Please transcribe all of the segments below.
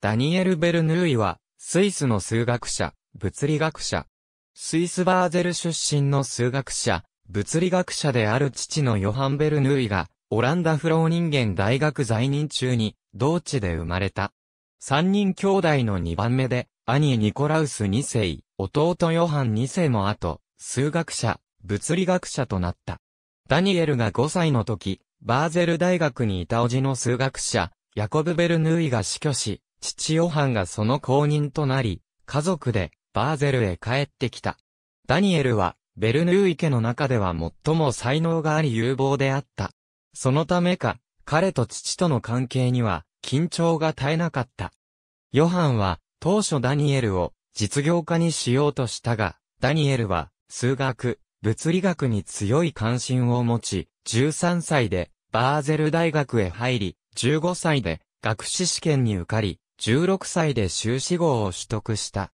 ダニエル・ベルヌーイは、スイスの数学者、物理学者。スイスバーゼル出身の数学者、物理学者である父のヨハン・ベルヌーイが、オランダフロー人間大学在任中に、同地で生まれた。三人兄弟の二番目で、兄ニコラウス二世、弟ヨハン二世も後、数学者、物理学者となった。ダニエルが5歳の時、バーゼル大学にいたおじの数学者、ヤコブ・ベルヌーイが死去し、父ヨハンがその後任となり、家族でバーゼルへ帰ってきた。ダニエルは、ベルヌーイ家の中では最も才能があり有望であった。そのためか、彼と父との関係には、緊張が絶えなかった。ヨハンは、当初ダニエルを、実業家にしようとしたが、ダニエルは、数学、物理学に強い関心を持ち、13歳で、バーゼル大学へ入り、15歳で、学士試験に受かり、16歳で修士号を取得した。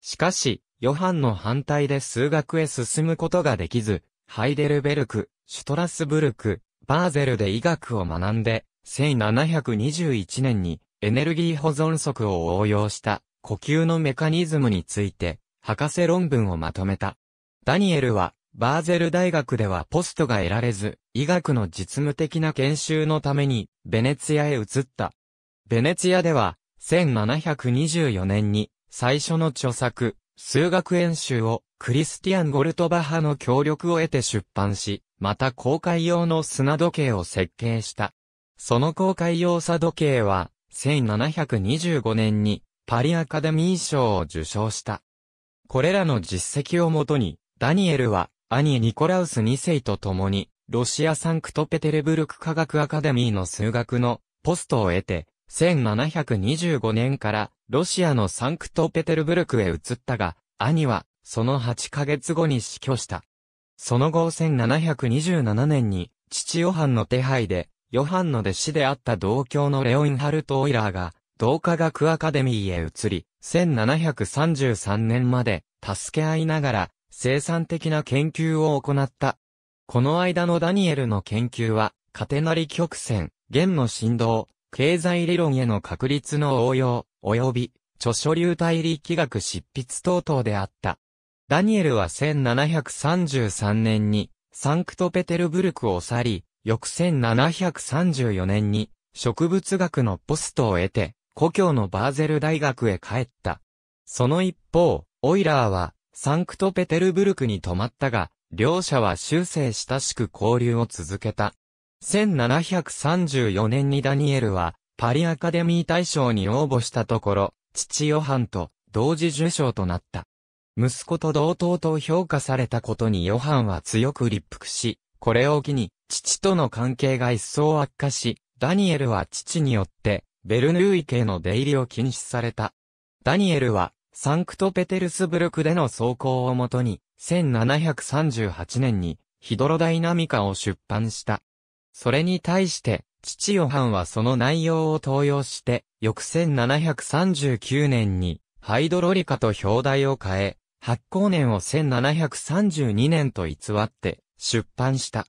しかし、ヨハンの反対で数学へ進むことができず、ハイデルベルク、シュトラスブルク、バーゼルで医学を学んで、1721年にエネルギー保存則を応用した呼吸のメカニズムについて、博士論文をまとめた。ダニエルは、バーゼル大学ではポストが得られず、医学の実務的な研修のために、ベネツィアへ移った。ベネツィアでは、1724年に最初の著作、数学演習をクリスティアン・ゴルトバハの協力を得て出版し、また公開用の砂時計を設計した。その公開用砂時計は、1725年にパリアカデミー賞を受賞した。これらの実績をもとに、ダニエルは兄ニコラウス2世と共に、ロシアサンクトペテルブルク科学アカデミーの数学のポストを得て、1725年からロシアのサンクトペテルブルクへ移ったが、兄はその8ヶ月後に死去した。その後1727年に父ヨハンの手配で、ヨハンの弟子であった同郷のレオインハルト・オイラーが、同科学アカデミーへ移り、1733年まで助け合いながら生産的な研究を行った。この間のダニエルの研究は、カテナリ曲線、弦の振動、経済理論への確立の応用、及び、著書流体力学執筆等々であった。ダニエルは1733年に、サンクトペテルブルクを去り、翌1734年に、植物学のポストを得て、故郷のバーゼル大学へ帰った。その一方、オイラーは、サンクトペテルブルクに泊まったが、両者は終生親しく交流を続けた。1734年にダニエルは、パリアカデミー大賞に応募したところ、父ヨハンと同時受賞となった。息子と同等と評価されたことにヨハンは強く立腹し、これを機に、父との関係が一層悪化し、ダニエルは父によって、ベルヌーイ家の出入りを禁止された。ダニエルは、サンクトペテルスブルクでの走行をもとに、1738年に、ヒドロダイナミカを出版した。それに対して、父ヨハンはその内容を投用して、翌1739年に、ハイドロリカと表題を変え、発行年を1732年と偽って、出版した。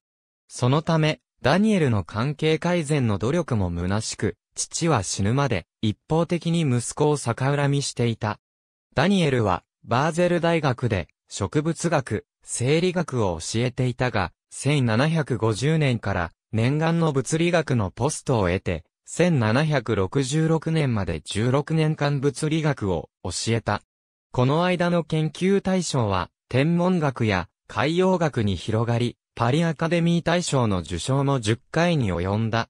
そのため、ダニエルの関係改善の努力も虚しく、父は死ぬまで、一方的に息子を逆恨みしていた。ダニエルは、バーゼル大学で、植物学、生理学を教えていたが、1750年から念願の物理学のポストを得て、1766年まで16年間物理学を教えた。この間の研究対象は、天文学や海洋学に広がり、パリアカデミー大賞の受賞も10回に及んだ。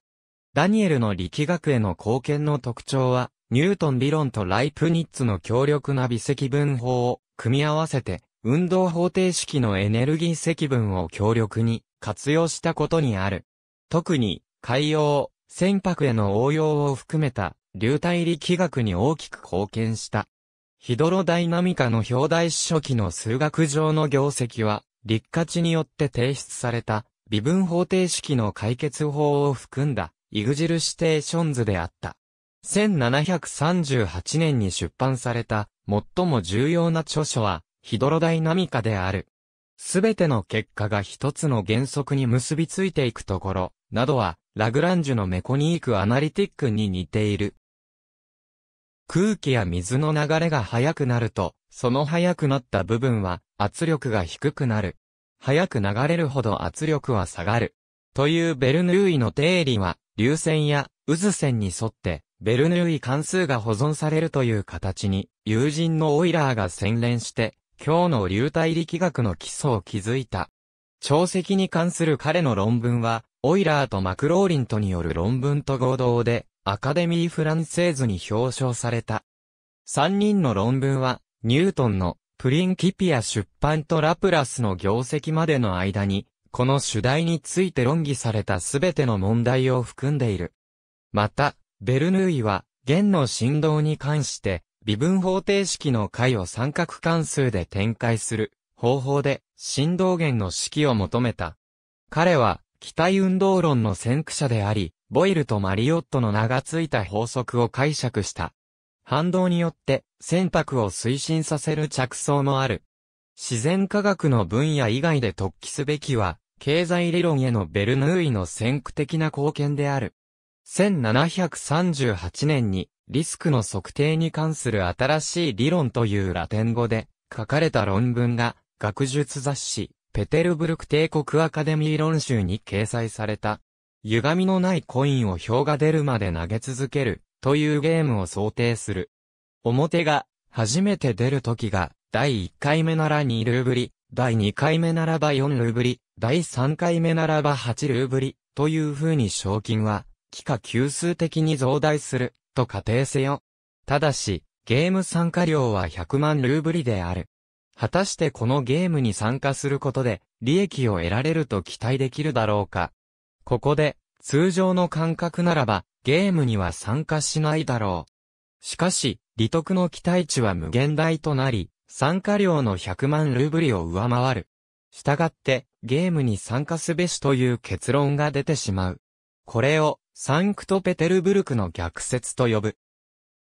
ダニエルの力学への貢献の特徴は、ニュートン理論とライプニッツの強力な微積分法を組み合わせて、運動方程式のエネルギー積分を強力に活用したことにある。特に海洋、船舶への応用を含めた流体力学に大きく貢献した。ヒドロダイナミカの表題史書記の数学上の業績は、立夏地によって提出された微分方程式の解決法を含んだイグジルステーションズであった。1738年に出版された最も重要な著書はヒドロダイナミカである。すべての結果が一つの原則に結びついていくところ、などは、ラグランジュのメコニークアナリティックに似ている。空気や水の流れが速くなると、その速くなった部分は圧力が低くなる。速く流れるほど圧力は下がる。というベルヌーイの定理は、流線や渦線に沿って、ベルヌーイ関数が保存されるという形に、友人のオイラーが洗練して、今日の流体力学の基礎を築いた。潮汐に関する彼の論文は、オイラーとマクローリンとによる論文と合同で、アカデミー・フランセーズに表彰された。3人の論文は、ニュートンのプリンキピア出版とラプラスの業績までの間に、この主題について論議されたすべての問題を含んでいる。また、ベルヌーイは、弦の振動に関して、微分方程式の解を三角関数で展開する方法で振動源の式を求めた。彼は期待運動論の先駆者であり、ボイルとマリオットの名が付いた法則を解釈した。反動によって選択を推進させる着想もある。自然科学の分野以外で突起すべきは、経済理論へのベルヌーイの先駆的な貢献である。1738年にリスクの測定に関する新しい理論というラテン語で書かれた論文が学術雑誌ペテルブルク帝国アカデミー論集に掲載された、歪みのないコインを票が出るまで投げ続ける、というゲームを想定する。表が、初めて出る時が、第1回目なら2ルーブリ、第2回目ならば4ルーブリ、第3回目ならば8ルーブリ、という風に賞金は、期間級数的に増大する、と仮定せよ。ただし、ゲーム参加料は100万ルーブリである。果たしてこのゲームに参加することで、利益を得られると期待できるだろうか。ここで、通常の感覚ならば、ゲームには参加しないだろう。しかし、利得の期待値は無限大となり、参加料の100万ルーブリを上回る。したがって、ゲームに参加すべしという結論が出てしまう。これを、サンクトペテルブルクの逆説と呼ぶ。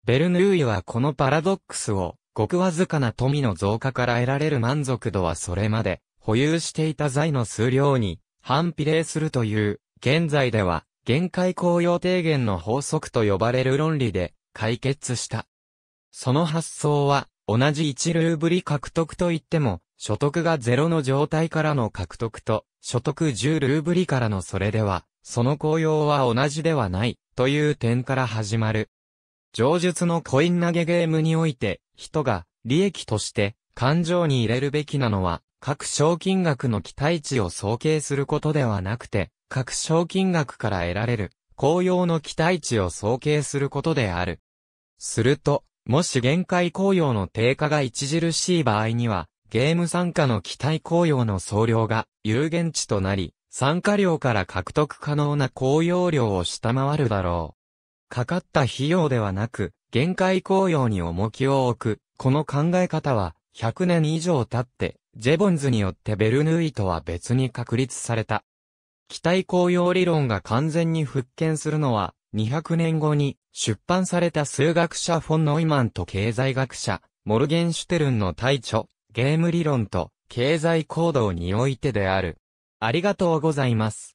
ベルヌーイはこのパラドックスを、ごくわずかな富の増加から得られる満足度はそれまで、保有していた財の数量に反比例するという、現在では、限界効用提減の法則と呼ばれる論理で解決した。その発想は、同じ1ルーブリ獲得といっても、所得がゼロの状態からの獲得と、所得10ルーブリからのそれでは、その効用は同じではない、という点から始まる。上述のコイン投げゲームにおいて、人が利益として感情に入れるべきなのは、各賞金額の期待値を総計することではなくて、各賞金額から得られる、公用の期待値を総計することである。すると、もし限界公用の低下が著しい場合には、ゲーム参加の期待公用の総量が有限値となり、参加量から獲得可能な公用量を下回るだろう。かかった費用ではなく、限界紅葉に重きを置く、この考え方は、100年以上経って、ジェボンズによってベルヌイとは別に確立された。期待紅葉理論が完全に復権するのは、200年後に出版された数学者フォン・ノイマンと経済学者、モルゲンシュテルンの大著、ゲーム理論と経済行動においてである。ありがとうございます。